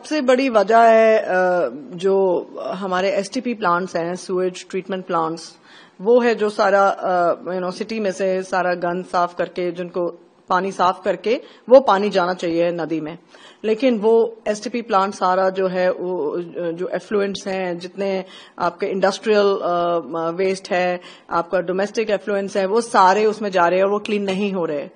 सबसे बड़ी वजह है जो हमारे एसटीपी प्लांट्स हैं सुएज ट्रीटमेंट प्लांट्स वो है जो सारा यू नो सिटी में से सारा गंद साफ करके जिनको पानी साफ करके वो पानी जाना चाहिए नदी में लेकिन वो एसटीपी प्लांट सारा जो है वो जो एफ्लुएंट्स हैं जितने आपके इंडस्ट्रियल वेस्ट है आपका डोमेस्टिक एफ्लुएंस है वो सारे उसमें जा रहे हैं और वो क्लीन नहीं हो रहे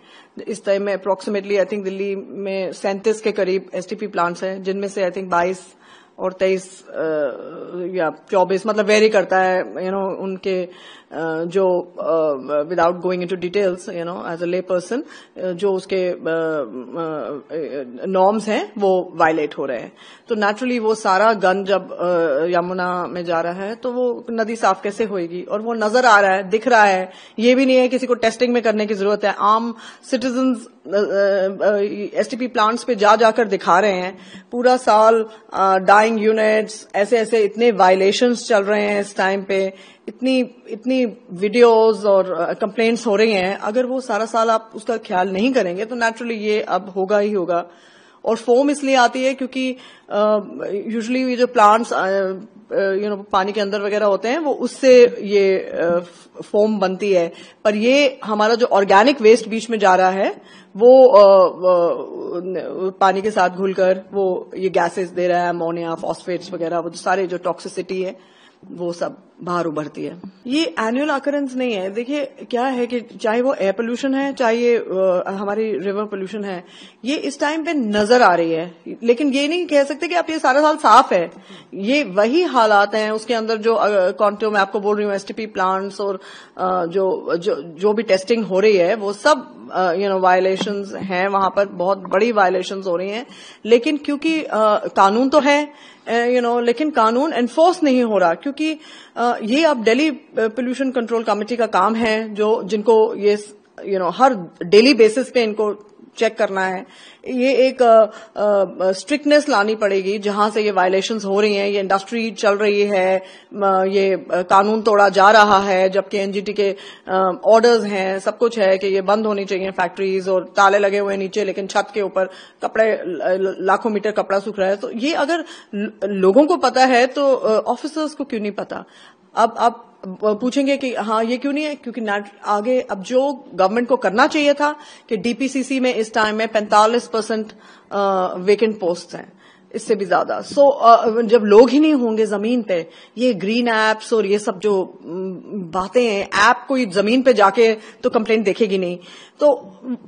इस टाइम में अप्रोक्सीमेटली आई थिंक दिल्ली में सैंतीस के करीब एसटीपी प्लांट्स हैं जिनमें से आई थिंक बाईस और तेईस या चौबीस मतलब वेरी करता है यू you नो know, उनके जो without going into details you know as a lay person जो उसके नॉर्म्स हैं वो वायलेट हो रहे हैं तो नेचुरली वो सारा गन जब यमुना में जा रहा है तो वो नदी साफ कैसे होएगी और वो नजर आ रहा है दिख रहा है ये भी नहीं है किसी को टेस्टिंग में करने की जरूरत है आम सिटीजन एसटीपी प्लांट्स पे जा जाकर दिखा रहे हैं पूरा साल डाइंग यूनिट्स ऐसे ऐसे इतने वायलेशंस चल रहे हैं इस टाइम पे इतनी इतनी वीडियोस और कंप्लेंट्स हो रही हैं अगर वो सारा साल आप उसका ख्याल नहीं करेंगे तो नेचुरली ये अब होगा ही होगा और फोम इसलिए आती है क्योंकि यूजली ये जो प्लांट्स यू नो पानी के अंदर वगैरह होते हैं वो उससे ये फोम बनती है पर ये हमारा जो ऑर्गेनिक वेस्ट बीच में जा रहा है वो पानी के साथ घुलकर वो ये गैसेस दे रहा है अमोनिया फॉस्फेट्स वगैरह वो सारे जो टॉक्सिसिटी है वो सब बाहर उभरती है ये एनुअल अकरेंस नहीं है देखिए क्या है कि चाहे वो एयर पोल्यूशन है चाहे ये हमारी रिवर पोल्यूशन है ये इस टाइम पे नजर आ रही है लेकिन ये नहीं कह सकते कि आप ये सारा साल साफ है ये वही हालात हैं उसके अंदर जो कॉन्टो मैं आपको बोल रही हूँ एसटीपी प्लांट्स और आ, जो, जो जो भी टेस्टिंग हो रही है वो सब यू नो वायोलेशन है वहां पर बहुत बड़ी वायोलेशन हो रही है लेकिन क्योंकि कानून तो है यू नो लेकिन कानून एनफोर्स नहीं हो रहा क्योंकि आ, ये अब दिल्ली पोल्यूशन कंट्रोल कमेटी का काम है जो जिनको ये यू you नो know, हर डेली बेसिस पे इनको चेक करना है ये एक स्ट्रिक्टनेस लानी पड़ेगी जहां से ये वायलेशन हो रही हैं ये इंडस्ट्री चल रही है ये कानून तोड़ा जा रहा है जबकि एनजीटी के ऑर्डर्स हैं सब कुछ है कि ये बंद होनी चाहिए फैक्ट्रीज और ताले लगे हुए नीचे लेकिन छत के ऊपर कपड़े लाखों मीटर कपड़ा सूख रहा है तो ये अगर लोगों को पता है तो ऑफिसर्स को क्यों नहीं पता अब अब पूछेंगे कि हाँ ये क्यों नहीं है क्योंकि आगे अब जो गवर्नमेंट को करना चाहिए था कि डीपीसीसी में इस टाइम में 45 परसेंट वेकेंट पोस्ट हैं इससे भी ज्यादा सो so, uh, जब लोग ही नहीं होंगे जमीन पे ये ग्रीन एप्स और ये सब जो mm, बातें हैं ऐप कोई जमीन पे जाके तो कंप्लेन देखेगी नहीं तो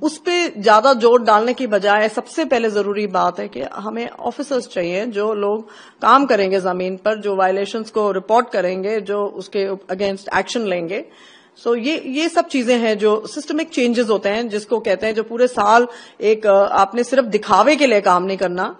उस पर ज्यादा जोर डालने की बजाय सबसे पहले जरूरी बात है कि हमें ऑफिसर्स चाहिए जो लोग काम करेंगे जमीन पर जो वायलेशन को रिपोर्ट करेंगे जो उसके अगेंस्ट एक्शन लेंगे सो so, ये ये सब चीजें हैं जो सिस्टमिक चेंजेस होते हैं जिसको कहते हैं जो पूरे साल एक uh, आपने सिर्फ दिखावे के लिए काम नहीं करना